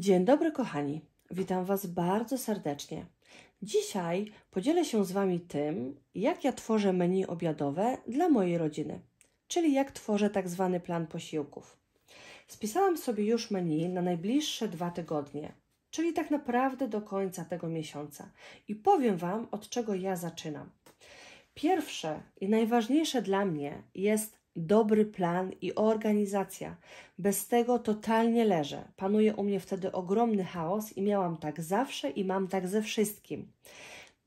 Dzień dobry, kochani. Witam Was bardzo serdecznie. Dzisiaj podzielę się z Wami tym, jak ja tworzę menu obiadowe dla mojej rodziny, czyli jak tworzę tak zwany plan posiłków. Spisałam sobie już menu na najbliższe dwa tygodnie, czyli tak naprawdę do końca tego miesiąca, i powiem Wam, od czego ja zaczynam. Pierwsze i najważniejsze dla mnie jest dobry plan i organizacja. Bez tego totalnie leżę. Panuje u mnie wtedy ogromny chaos i miałam tak zawsze i mam tak ze wszystkim.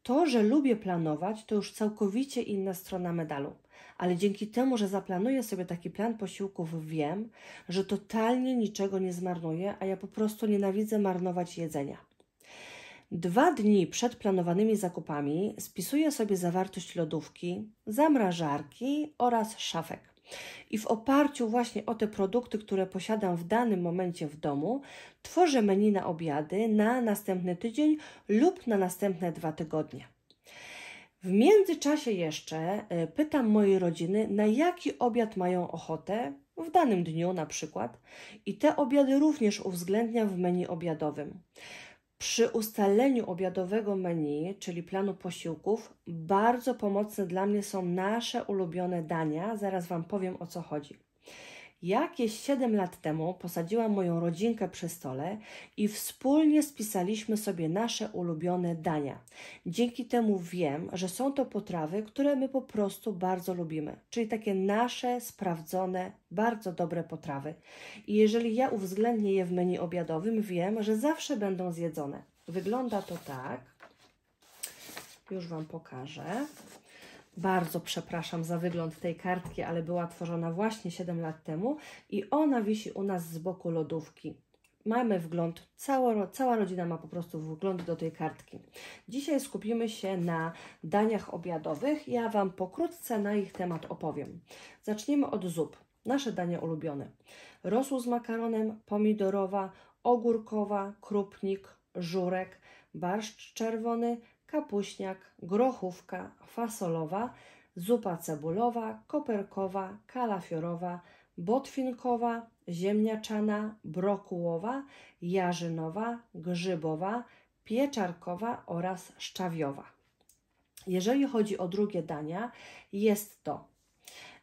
To, że lubię planować, to już całkowicie inna strona medalu. Ale dzięki temu, że zaplanuję sobie taki plan posiłków, wiem, że totalnie niczego nie zmarnuję, a ja po prostu nienawidzę marnować jedzenia. Dwa dni przed planowanymi zakupami spisuję sobie zawartość lodówki, zamrażarki oraz szafek. I w oparciu właśnie o te produkty, które posiadam w danym momencie w domu, tworzę menu na obiady na następny tydzień lub na następne dwa tygodnie. W międzyczasie jeszcze e, pytam mojej rodziny, na jaki obiad mają ochotę, w danym dniu na przykład, i te obiady również uwzględniam w menu obiadowym przy ustaleniu obiadowego menu, czyli planu posiłków, bardzo pomocne dla mnie są nasze ulubione dania. Zaraz Wam powiem o co chodzi. Jakieś 7 lat temu posadziłam moją rodzinkę przy stole i wspólnie spisaliśmy sobie nasze ulubione dania. Dzięki temu wiem, że są to potrawy, które my po prostu bardzo lubimy, czyli takie nasze, sprawdzone, bardzo dobre potrawy. I jeżeli ja uwzględnię je w menu obiadowym, wiem, że zawsze będą zjedzone. Wygląda to tak. Już Wam pokażę. Bardzo przepraszam za wygląd tej kartki, ale była tworzona właśnie 7 lat temu i ona wisi u nas z boku lodówki. Mamy wgląd, cała, cała rodzina ma po prostu wgląd do tej kartki. Dzisiaj skupimy się na daniach obiadowych. Ja Wam pokrótce na ich temat opowiem. Zaczniemy od zup. Nasze danie ulubione. Rosół z makaronem, pomidorowa, ogórkowa, krupnik, żurek, barszcz czerwony, kapuśniak, grochówka, fasolowa, zupa cebulowa, koperkowa, kalafiorowa, botwinkowa, ziemniaczana, brokułowa, jarzynowa, grzybowa, pieczarkowa oraz szczawiowa. Jeżeli chodzi o drugie dania, jest to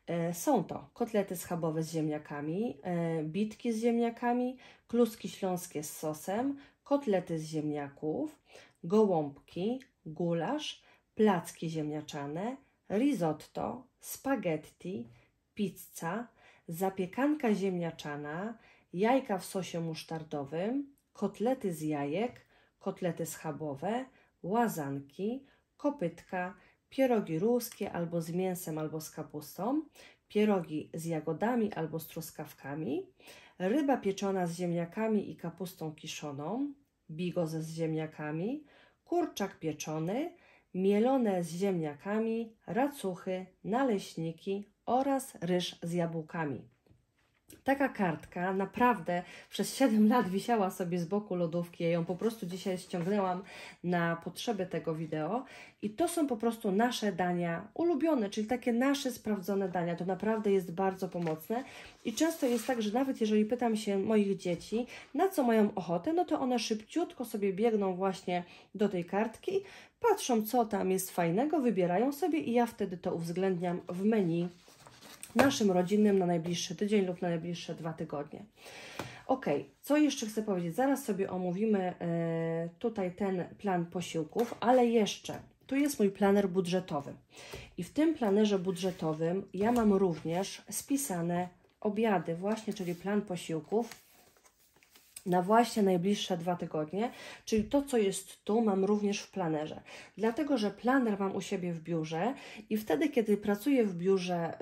e, są to kotlety schabowe z ziemniakami, e, bitki z ziemniakami, kluski śląskie z sosem, kotlety z ziemniaków, gołąbki, gulasz, placki ziemniaczane, risotto, spaghetti, pizza, zapiekanka ziemniaczana, jajka w sosie musztardowym, kotlety z jajek, kotlety schabowe, łazanki, kopytka, pierogi ruskie albo z mięsem albo z kapustą, pierogi z jagodami albo z truskawkami, ryba pieczona z ziemniakami i kapustą kiszoną, bigos z ziemniakami, kurczak pieczony, mielone z ziemniakami, racuchy, naleśniki oraz ryż z jabłkami. Taka kartka naprawdę przez 7 lat wisiała sobie z boku lodówki. Ja ją po prostu dzisiaj ściągnęłam na potrzeby tego wideo. I to są po prostu nasze dania ulubione, czyli takie nasze sprawdzone dania. To naprawdę jest bardzo pomocne. I często jest tak, że nawet jeżeli pytam się moich dzieci, na co mają ochotę, no to one szybciutko sobie biegną właśnie do tej kartki, patrzą co tam jest fajnego, wybierają sobie i ja wtedy to uwzględniam w menu naszym rodzinnym na najbliższy tydzień lub na najbliższe dwa tygodnie. Ok, co jeszcze chcę powiedzieć? Zaraz sobie omówimy y, tutaj ten plan posiłków, ale jeszcze tu jest mój planer budżetowy. I w tym planerze budżetowym ja mam również spisane obiady, właśnie, czyli plan posiłków na właśnie najbliższe dwa tygodnie, czyli to, co jest tu, mam również w planerze. Dlatego, że planer mam u siebie w biurze i wtedy, kiedy pracuję w biurze,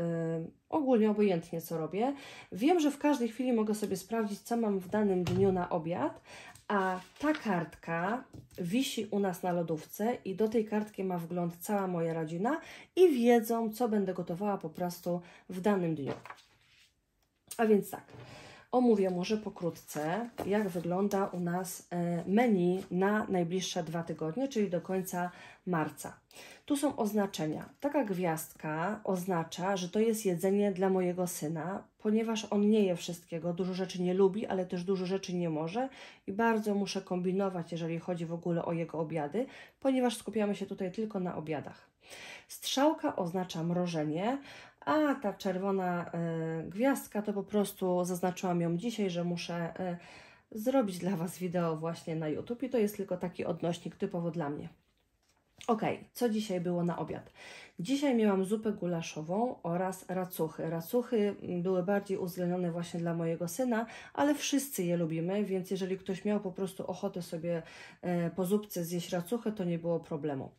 y, ogólnie obojętnie co robię, wiem, że w każdej chwili mogę sobie sprawdzić, co mam w danym dniu na obiad, a ta kartka wisi u nas na lodówce i do tej kartki ma wgląd cała moja rodzina i wiedzą, co będę gotowała po prostu w danym dniu. A więc tak. Omówię może pokrótce, jak wygląda u nas e, menu na najbliższe dwa tygodnie, czyli do końca marca. Tu są oznaczenia. Taka gwiazdka oznacza, że to jest jedzenie dla mojego syna, ponieważ on nie je wszystkiego, dużo rzeczy nie lubi, ale też dużo rzeczy nie może i bardzo muszę kombinować, jeżeli chodzi w ogóle o jego obiady, ponieważ skupiamy się tutaj tylko na obiadach. Strzałka oznacza mrożenie, a ta czerwona e, gwiazdka to po prostu zaznaczyłam ją dzisiaj, że muszę e, zrobić dla Was wideo właśnie na YouTube i to jest tylko taki odnośnik typowo dla mnie. Ok, co dzisiaj było na obiad? Dzisiaj miałam zupę gulaszową oraz racuchy. Racuchy mm, były bardziej uwzględnione właśnie dla mojego syna, ale wszyscy je lubimy, więc jeżeli ktoś miał po prostu ochotę sobie e, po zupce zjeść racuchy, to nie było problemu.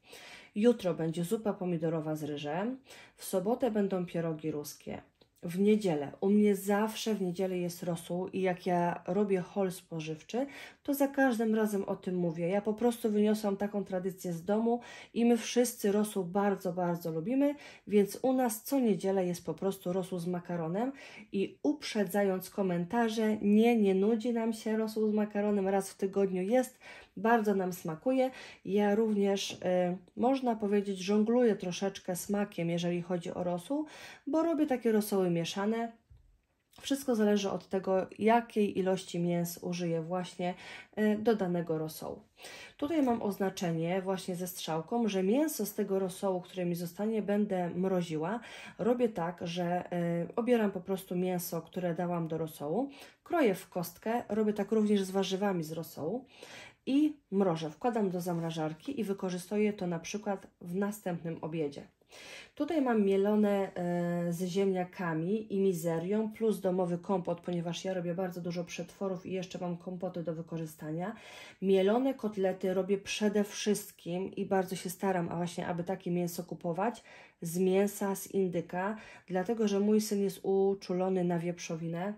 Jutro będzie zupa pomidorowa z ryżem, w sobotę będą pierogi ruskie. W niedzielę, u mnie zawsze w niedzielę jest rosół i jak ja robię hol spożywczy, to za każdym razem o tym mówię. Ja po prostu wyniosłam taką tradycję z domu i my wszyscy rosół bardzo, bardzo lubimy, więc u nas co niedzielę jest po prostu rosół z makaronem i uprzedzając komentarze, nie, nie nudzi nam się rosół z makaronem, raz w tygodniu jest, bardzo nam smakuje. Ja również, y, można powiedzieć, żongluję troszeczkę smakiem, jeżeli chodzi o rosół, bo robię takie rosoły mieszane. Wszystko zależy od tego, jakiej ilości mięs użyję właśnie y, do danego rosołu. Tutaj mam oznaczenie właśnie ze strzałką, że mięso z tego rosołu, które mi zostanie, będę mroziła. Robię tak, że y, obieram po prostu mięso, które dałam do rosołu, kroję w kostkę, robię tak również z warzywami z rosołu i mrożę. Wkładam do zamrażarki i wykorzystuję to na przykład w następnym obiedzie. Tutaj mam mielone e, z ziemniakami i mizerią plus domowy kompot, ponieważ ja robię bardzo dużo przetworów i jeszcze mam kompoty do wykorzystania. Mielone kotlety robię przede wszystkim i bardzo się staram, a właśnie aby takie mięso kupować, z mięsa z indyka, dlatego że mój syn jest uczulony na wieprzowinę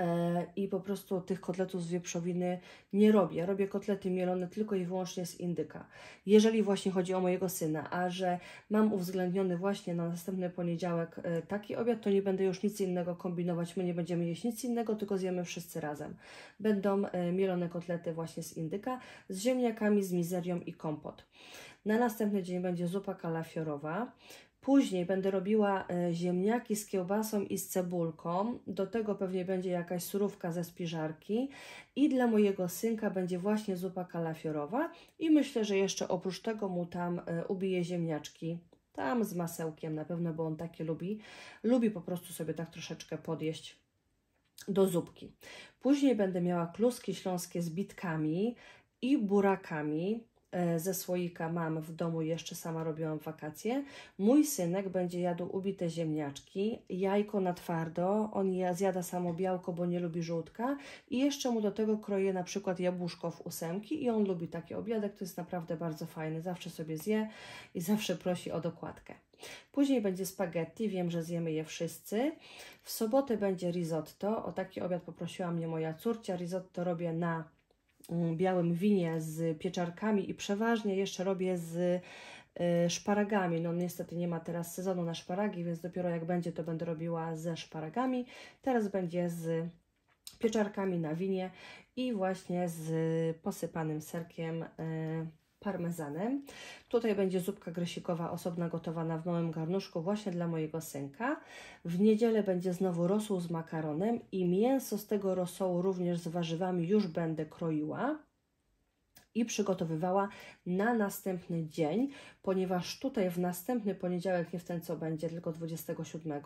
E, i po prostu tych kotletów z wieprzowiny nie robię. Robię kotlety mielone tylko i wyłącznie z indyka. Jeżeli właśnie chodzi o mojego syna, a że mam uwzględniony właśnie na następny poniedziałek e, taki obiad, to nie będę już nic innego kombinować. My nie będziemy jeść nic innego, tylko zjemy wszyscy razem. Będą e, mielone kotlety właśnie z indyka, z ziemniakami, z mizerią i kompot. Na następny dzień będzie zupa kalafiorowa. Później będę robiła e, ziemniaki z kiełbasą i z cebulką. Do tego pewnie będzie jakaś surówka ze spiżarki. I dla mojego synka będzie właśnie zupa kalafiorowa. I myślę, że jeszcze oprócz tego mu tam e, ubiję ziemniaczki. Tam z masełkiem na pewno, bo on takie lubi. Lubi po prostu sobie tak troszeczkę podjeść do zupki. Później będę miała kluski śląskie z bitkami i burakami. E, ze słoika mam w domu, jeszcze sama robiłam wakacje. Mój synek będzie jadł ubite ziemniaczki, jajko na twardo, on zjada samo białko, bo nie lubi żółtka i jeszcze mu do tego kroję na przykład jabłuszko w ósemki i on lubi taki obiadek, to jest naprawdę bardzo fajny, zawsze sobie zje i zawsze prosi o dokładkę. Później będzie spaghetti, wiem, że zjemy je wszyscy. W sobotę będzie risotto, o taki obiad poprosiła mnie moja córcia, risotto robię na białym winie z pieczarkami i przeważnie jeszcze robię z e, szparagami. No niestety nie ma teraz sezonu na szparagi, więc dopiero jak będzie, to będę robiła ze szparagami. Teraz będzie z pieczarkami na winie i właśnie z posypanym serkiem e, parmezanem. Tutaj będzie zupka grysikowa osobna gotowana w małym garnuszku właśnie dla mojego synka. W niedzielę będzie znowu rosół z makaronem i mięso z tego rosołu również z warzywami już będę kroiła i przygotowywała na następny dzień, ponieważ tutaj w następny poniedziałek, nie w ten co będzie, tylko 27,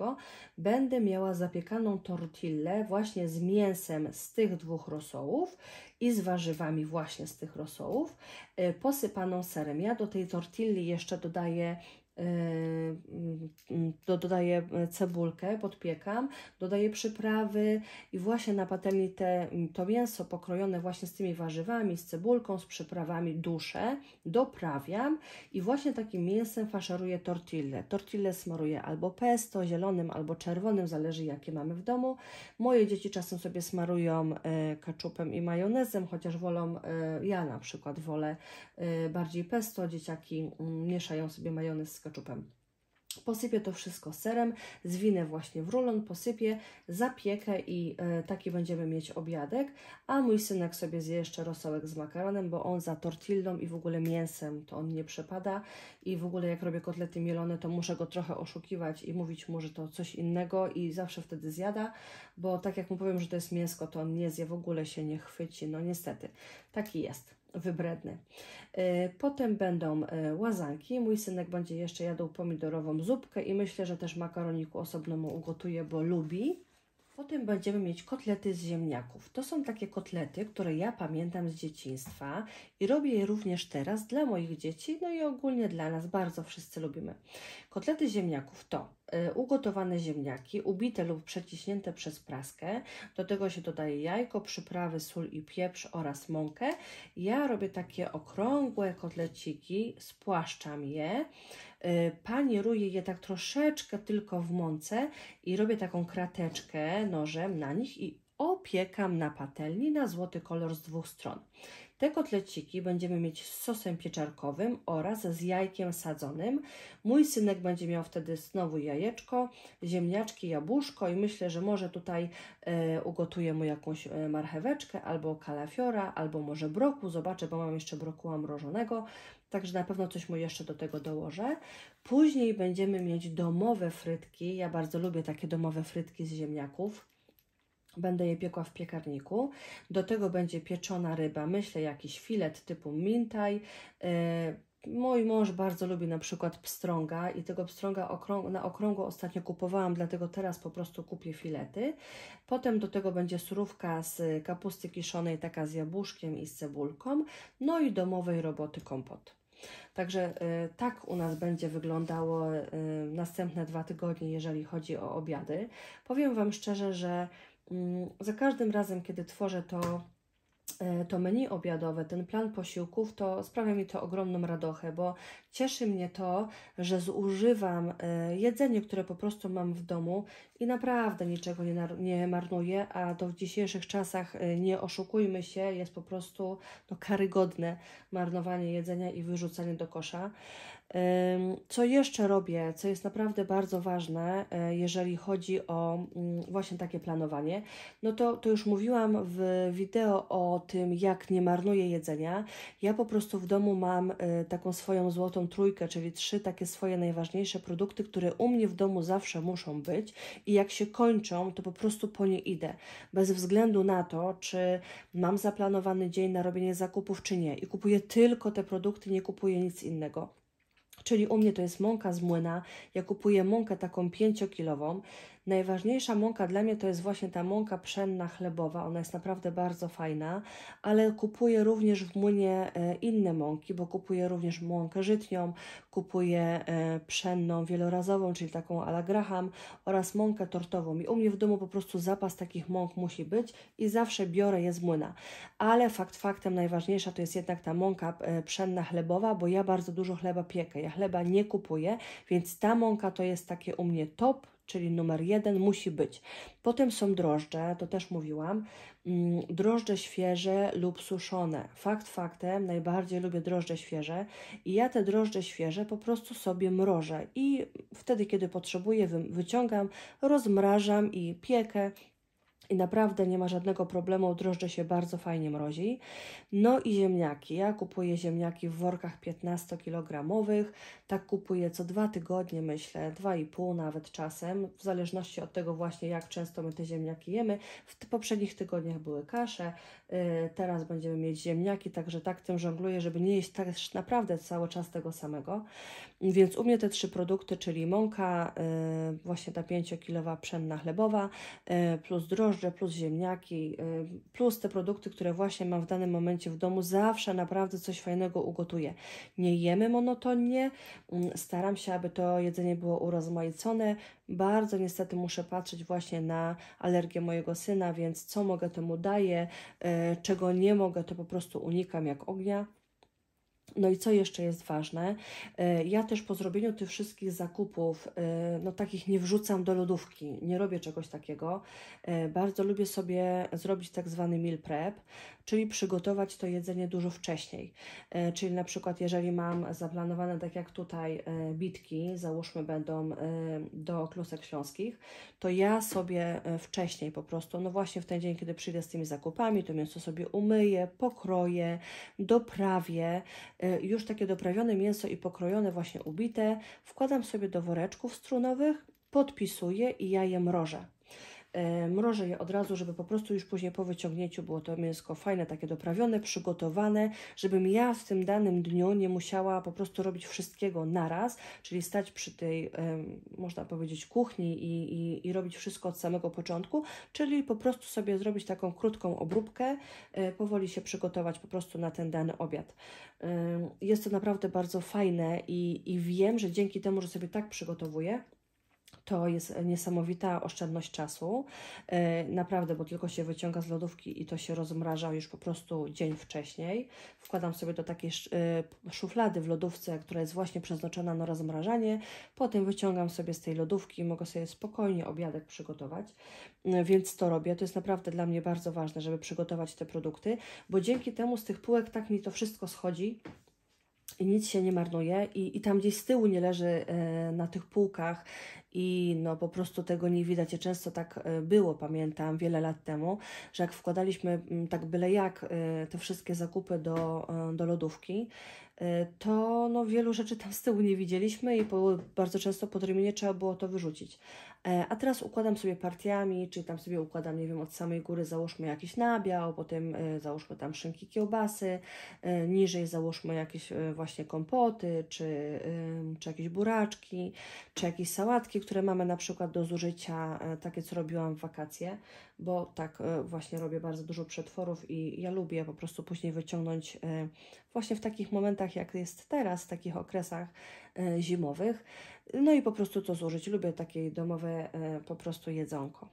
będę miała zapiekaną tortillę właśnie z mięsem z tych dwóch rosołów i z warzywami właśnie z tych rosołów, e, posypaną serem. Ja do tej tortilli jeszcze dodaję Yy, mm, dodaję cebulkę, podpiekam, dodaję przyprawy i właśnie na patelni te, mm, to mięso pokrojone właśnie z tymi warzywami, z cebulką, z przyprawami duszę, doprawiam i właśnie takim mięsem faszeruję tortille. Tortille smaruję albo pesto, zielonym albo czerwonym, zależy jakie mamy w domu. Moje dzieci czasem sobie smarują e, kaczupem i majonezem, chociaż wolą, e, ja na przykład wolę e, bardziej pesto, dzieciaki mm, mieszają sobie majonez z keczupem. Posypię to wszystko serem, zwinę właśnie w rulon, posypię, zapiekę i e, taki będziemy mieć obiadek, a mój synek sobie zje jeszcze rosołek z makaronem, bo on za tortillą i w ogóle mięsem to on nie przepada i w ogóle jak robię kotlety mielone, to muszę go trochę oszukiwać i mówić mu, że to coś innego i zawsze wtedy zjada, bo tak jak mu powiem, że to jest mięsko, to on nie zje, w ogóle się nie chwyci, no niestety, taki jest wybredny. E, potem będą e, łazanki. Mój synek będzie jeszcze jadł pomidorową zupkę i myślę, że też makaroniku osobno mu ugotuję, bo lubi. Potem będziemy mieć kotlety z ziemniaków. To są takie kotlety, które ja pamiętam z dzieciństwa i robię je również teraz dla moich dzieci, no i ogólnie dla nas bardzo wszyscy lubimy. Kotlety z ziemniaków to E, ugotowane ziemniaki, ubite lub przeciśnięte przez praskę. Do tego się dodaje jajko, przyprawy, sól i pieprz oraz mąkę. Ja robię takie okrągłe kotleciki, spłaszczam je, e, panieruję je tak troszeczkę tylko w mące i robię taką krateczkę nożem na nich i opiekam na patelni na złoty kolor z dwóch stron. Te kotleciki będziemy mieć z sosem pieczarkowym oraz z jajkiem sadzonym. Mój synek będzie miał wtedy znowu jajeczko, ziemniaczki, jabłuszko i myślę, że może tutaj e, ugotuję mu jakąś e, marcheweczkę albo kalafiora, albo może broku. Zobaczę, bo mam jeszcze brokuła mrożonego, także na pewno coś mu jeszcze do tego dołożę. Później będziemy mieć domowe frytki. Ja bardzo lubię takie domowe frytki z ziemniaków. Będę je piekła w piekarniku. Do tego będzie pieczona ryba, myślę jakiś filet typu mintaj. E, mój mąż bardzo lubi na przykład pstrąga i tego pstrąga okrąg na okrągło ostatnio kupowałam, dlatego teraz po prostu kupię filety. Potem do tego będzie surówka z kapusty kiszonej, taka z jabłuszkiem i z cebulką. No i domowej roboty kompot. Także y, tak u nas będzie wyglądało y, następne dwa tygodnie, jeżeli chodzi o obiady. Powiem Wam szczerze, że Mm, za każdym razem, kiedy tworzę to E, to menu obiadowe, ten plan posiłków, to sprawia mi to ogromną radochę, bo cieszy mnie to, że zużywam e, jedzenie, które po prostu mam w domu i naprawdę niczego nie, nie marnuję, a to w dzisiejszych czasach, e, nie oszukujmy się, jest po prostu no, karygodne marnowanie jedzenia i wyrzucanie do kosza. Co jeszcze robię, co jest naprawdę bardzo ważne, jeżeli chodzi o mm, właśnie takie planowanie, no to, to już mówiłam w wideo o o tym, jak nie marnuję jedzenia. Ja po prostu w domu mam y, taką swoją złotą trójkę, czyli trzy takie swoje najważniejsze produkty, które u mnie w domu zawsze muszą być i jak się kończą, to po prostu po nie idę. Bez względu na to, czy mam zaplanowany dzień na robienie zakupów, czy nie. I kupuję tylko te produkty, nie kupuję nic innego. Czyli u mnie to jest mąka z młyna. Ja kupuję mąkę taką 5-kilową. Najważniejsza mąka dla mnie to jest właśnie ta mąka pszenna chlebowa. Ona jest naprawdę bardzo fajna, ale kupuję również w młynie e, inne mąki, bo kupuję również mąkę żytnią, kupuję e, pszenną wielorazową, czyli taką ala graham oraz mąkę tortową. I u mnie w domu po prostu zapas takich mąk musi być i zawsze biorę je z młyna. Ale fakt faktem najważniejsza to jest jednak ta mąka e, pszenna chlebowa, bo ja bardzo dużo chleba piekę. Ja chleba nie kupuję, więc ta mąka to jest takie u mnie top czyli numer jeden musi być. Potem są drożdże, to też mówiłam, mm, drożdże świeże lub suszone. Fakt faktem, najbardziej lubię drożdże świeże i ja te drożdże świeże po prostu sobie mrożę i wtedy, kiedy potrzebuję, wyciągam, rozmrażam i piekę, i naprawdę nie ma żadnego problemu, drożdże się bardzo fajnie mrozi. No i ziemniaki. Ja kupuję ziemniaki w workach 15 kg. Tak kupuję co dwa tygodnie, myślę, dwa i pół nawet czasem, w zależności od tego właśnie, jak często my te ziemniaki jemy. W poprzednich tygodniach były kasze, y, teraz będziemy mieć ziemniaki, także tak tym żongluję, żeby nie jeść też naprawdę cały czas tego samego. Więc u mnie te trzy produkty, czyli mąka, y, właśnie ta pięciokilowa pszenna chlebowa, y, plus drożdże, plus ziemniaki, plus te produkty, które właśnie mam w danym momencie w domu, zawsze naprawdę coś fajnego ugotuję. Nie jemy monotonnie, Mm, staram się, aby to jedzenie było urozmaicone. Bardzo niestety muszę patrzeć właśnie na alergię mojego syna, więc co mogę temu daję, e, czego nie mogę, to po prostu unikam jak ognia. No i co jeszcze jest ważne? E, ja też po zrobieniu tych wszystkich zakupów, e, no takich nie wrzucam do lodówki, nie robię czegoś takiego. E, bardzo lubię sobie zrobić tak zwany meal prep, czyli przygotować to jedzenie dużo wcześniej. Czyli na przykład jeżeli mam zaplanowane, tak jak tutaj, bitki, załóżmy będą do klusek śląskich, to ja sobie wcześniej po prostu, no właśnie w ten dzień, kiedy przyjdę z tymi zakupami, to mięso sobie umyję, pokroję, doprawię, E, już takie doprawione mięso i pokrojone, właśnie ubite, wkładam sobie do woreczków strunowych, podpisuję i ja je mrożę. E, mrożę je od razu, żeby po prostu już później po wyciągnięciu było to mięsko fajne, takie doprawione, przygotowane, żebym ja w tym danym dniu nie musiała po prostu robić wszystkiego naraz, czyli stać przy tej, e, można powiedzieć, kuchni i, i, i robić wszystko od samego początku, czyli po prostu sobie zrobić taką krótką obróbkę, e, powoli się przygotować po prostu na ten dany obiad. Jest to naprawdę bardzo fajne i, i wiem, że dzięki temu, że sobie tak przygotowuję, to jest niesamowita oszczędność czasu. E, naprawdę, bo tylko się wyciąga z lodówki i to się rozmraża już po prostu dzień wcześniej. Wkładam sobie do takiej e, szuflady w lodówce, która jest właśnie przeznaczona na rozmrażanie. Potem wyciągam sobie z tej lodówki i mogę sobie spokojnie obiadek przygotować. E, więc to robię. To jest naprawdę dla mnie bardzo ważne, żeby przygotować te produkty, bo dzięki temu z tych półek tak mi to wszystko schodzi i nic się nie marnuje i, i tam gdzieś z tyłu nie leży e, na tych półkach i no po prostu tego nie widać. Ja często tak e, było, pamiętam, wiele lat temu, że jak wkładaliśmy mm, tak byle jak e, te wszystkie zakupy do, do lodówki, to no wielu rzeczy tam z tyłu nie widzieliśmy i po, bardzo często po trzeba było to wyrzucić. E, a teraz układam sobie partiami, czyli tam sobie układam, nie wiem, od samej góry załóżmy jakiś nabiał, potem e, załóżmy tam szynki kiełbasy, e, niżej załóżmy jakieś właśnie kompoty, czy, czy jakieś buraczki, czy jakieś sałatki, które mamy na przykład do zużycia, takie co robiłam w wakacje, bo tak właśnie robię bardzo dużo przetworów i ja lubię po prostu później wyciągnąć właśnie w takich momentach, jak jest teraz, w takich okresach zimowych, no i po prostu to zużyć. Lubię takie domowe e, po prostu jedzonko.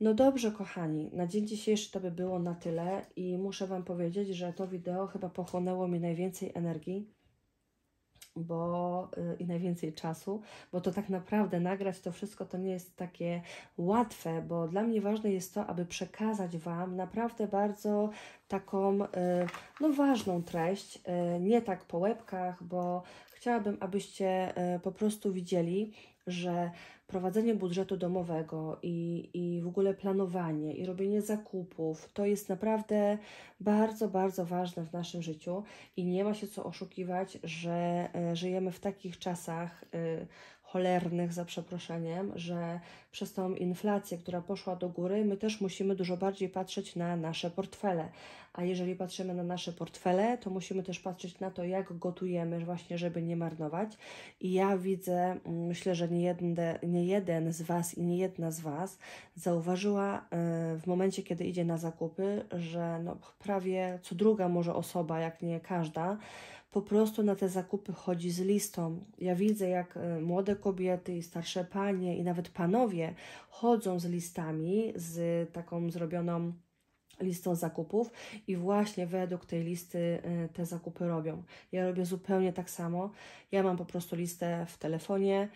No dobrze, kochani, na dzień dzisiejszy to by było na tyle i muszę Wam powiedzieć, że to wideo chyba pochłonęło mi najwięcej energii bo e, i najwięcej czasu, bo to tak naprawdę nagrać to wszystko to nie jest takie łatwe, bo dla mnie ważne jest to, aby przekazać Wam naprawdę bardzo taką e, no, ważną treść, nie tak po łebkach, bo chciałabym, abyście e, po prostu widzieli, że prowadzenie budżetu domowego i, i w ogóle planowanie i robienie zakupów to jest naprawdę bardzo, bardzo ważne w naszym życiu i nie ma się co oszukiwać, że e, żyjemy w takich czasach e, cholernych, za przeproszeniem, że przez tą inflację, która poszła do góry, my też musimy dużo bardziej patrzeć na nasze portfele. A jeżeli patrzymy na nasze portfele, to musimy też patrzeć na to, jak gotujemy, właśnie, żeby nie marnować. I ja widzę, mm, myślę, że nie jeden, nie jeden z Was i nie jedna z Was zauważyła e, w momencie, kiedy idzie na zakupy, że no prawie co druga może osoba, jak nie każda, po prostu na te zakupy chodzi z listą. Ja widzę, jak e, młode kobiety, starsze panie i nawet panowie chodzą z listami, z taką zrobioną listą zakupów i właśnie według tej listy e, te zakupy robią. Ja robię zupełnie tak samo. Ja mam po prostu listę w telefonie,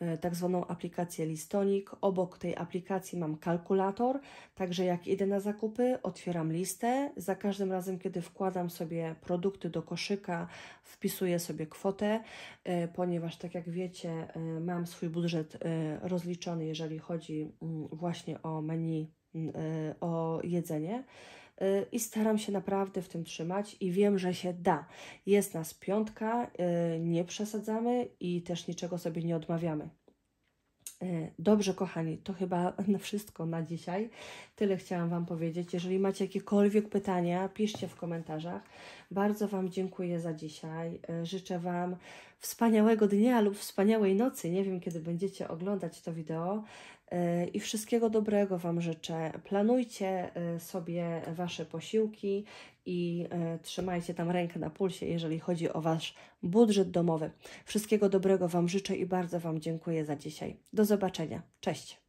E, tak zwaną aplikację Listonik. Obok tej aplikacji mam kalkulator, także jak idę na zakupy, otwieram listę. Za każdym razem, kiedy wkładam sobie produkty do koszyka, wpisuję sobie kwotę, e, ponieważ tak jak wiecie, e, mam swój budżet rozliczony, jeżeli chodzi mm, właśnie o menu, mm, o jedzenie. Y, i staram się naprawdę w tym trzymać i wiem, że się da. Jest nas piątka, y, nie przesadzamy i też niczego sobie nie odmawiamy. Y, dobrze, kochani, to chyba na wszystko na dzisiaj. Tyle chciałam Wam powiedzieć. Jeżeli macie jakiekolwiek pytania, piszcie w komentarzach. Bardzo Wam dziękuję za dzisiaj. Życzę Wam wspaniałego dnia lub wspaniałej nocy. Nie wiem, kiedy będziecie oglądać to wideo. E, i wszystkiego dobrego Wam życzę. Planujcie e, sobie Wasze posiłki i e, trzymajcie tam rękę na pulsie, jeżeli chodzi o Wasz budżet domowy. Wszystkiego dobrego Wam życzę i bardzo Wam dziękuję za dzisiaj. Do zobaczenia. Cześć.